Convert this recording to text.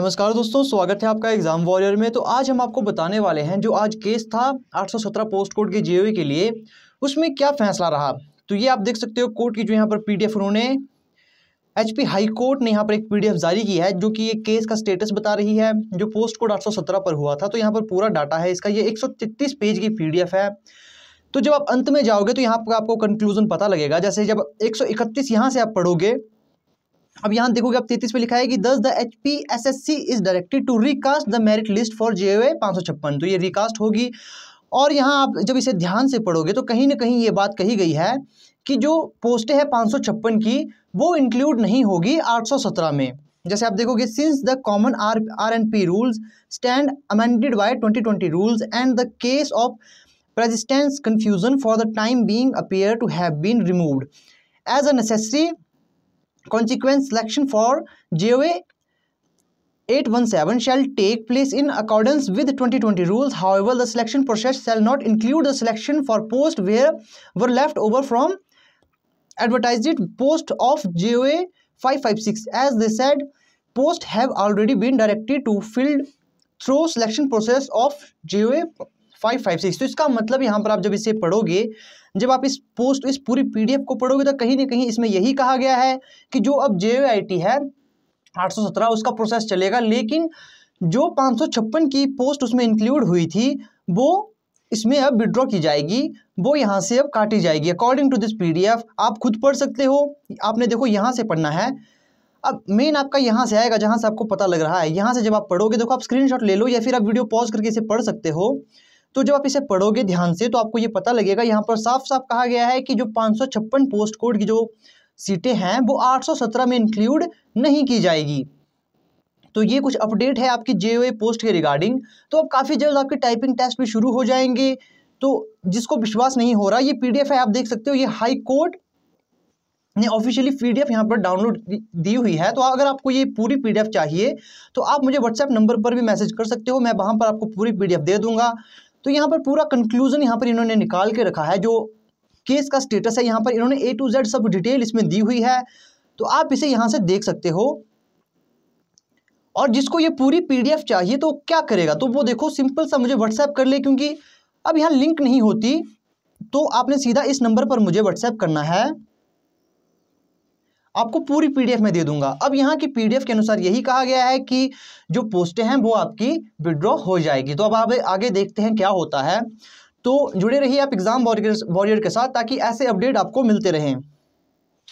नमस्कार दोस्तों स्वागत है आपका एग्जाम वॉरियर में तो आज हम आपको बताने वाले हैं जो आज केस था 817 पोस्ट कोड के जेओई के लिए उसमें क्या फैसला रहा तो ये आप देख सकते हो कोर्ट की जो यहाँ पर पीडीएफ उन्होंने एचपी हाई कोर्ट ने यहाँ पर एक पीडीएफ जारी की है जो कि ये केस का स्टेटस बता रही है जो पोस्ट कोड आठ पर हुआ था तो यहाँ पर पूरा डाटा है इसका ये एक पेज की पी है तो जब आप अंत में जाओगे तो यहाँ पर आपको कंक्लूजन पता लगेगा जैसे जब 131 यहाँ से आप पढ़ोगे अब यहाँ देखोगे आप तैतीस पे लिखा है कि दस the H P S S C is directed to recast the merit list for J A पाँच सौ छप्पन तो ये रिकास्ट होगी और यहाँ आप जब इसे ध्यान से पढ़ोगे तो कहीं ना कहीं ये बात कही गई है कि जो पोस्टें हैं पाँच सौ छप्पन की वो इंक्लूड नहीं होगी आठ सौ सत्रह में जैसे आप देखोगे since the common R R and P rules stand amended by twenty twenty rules and the case of persistence confusion for the time being appear to have been removed as a necessary consequence selection for J O eight one seven shall take place in accordance with twenty twenty rules however the selection process shall not include the selection for post where were left over from advertise post of J O A five five six as the said post have already been directed to filled through selection process of J O A five five six तो इसका मतलब यहाँ पर आप जब इसे पढ़ोगे जब आप इस पोस्ट इस पूरी पीडीएफ को पढ़ोगे तो कहीं ना कहीं इसमें यही कहा गया है कि जो अब जे है 817 उसका प्रोसेस चलेगा लेकिन जो पाँच की पोस्ट उसमें इंक्लूड हुई थी वो इसमें अब विड्रॉ की जाएगी वो यहाँ से अब काटी जाएगी अकॉर्डिंग टू दिस पी आप खुद पढ़ सकते हो आपने देखो यहाँ से पढ़ना है अब मेन आपका यहाँ से आएगा जहाँ से आपको पता लग रहा है यहाँ से जब आप पढ़ोगे देखो आप स्क्रीनशॉट ले लो या फिर आप वीडियो पॉज करके इसे पढ़ सकते हो तो जब आप इसे पढ़ोगे ध्यान से तो आपको ये पता लगेगा यहाँ पर साफ साफ कहा गया है कि जो पाँच पोस्ट कोड की जो सीटें हैं वो 817 में इंक्लूड नहीं की जाएगी तो ये कुछ अपडेट है आपकी जे पोस्ट के रिगार्डिंग तो अब काफ़ी जल्द आपके टाइपिंग टेस्ट भी शुरू हो जाएंगे तो जिसको विश्वास नहीं हो रहा ये पीडीएफ है आप देख सकते हो ये हाई कोर्ट ने ऑफिशियली पीडीएफ यहाँ पर डाउनलोड दी हुई है तो अगर आपको ये पूरी पीडीएफ चाहिए तो आप मुझे व्हाट्सएप नंबर पर भी मैसेज कर सकते हो मैं वहाँ पर आपको पूरी पीडीएफ दे दूँगा तो यहाँ पर पूरा कंक्लूजन यहाँ पर इन्होंने निकाल के रखा है जो केस का स्टेटस है यहाँ पर इन्होंने ए टू जेड सब डिटेल इसमें दी हुई है तो आप इसे यहाँ से देख सकते हो और जिसको ये पूरी पीडीएफ चाहिए तो क्या करेगा तो वो देखो सिंपल सा मुझे व्हाट्सएप कर ले क्योंकि अब यहाँ लिंक नहीं होती तो आपने सीधा इस नंबर पर मुझे व्हाट्सएप करना है आपको पूरी पीडीएफ में दे दूंगा अब यहाँ की पीडीएफ के अनुसार यही कहा गया है कि जो पोस्टें हैं वो आपकी विड्रॉ हो जाएगी तो अब आप आगे देखते हैं क्या होता है तो जुड़े रहिए आप एग्ज़ाम वॉरियर के साथ ताकि ऐसे अपडेट आपको मिलते रहें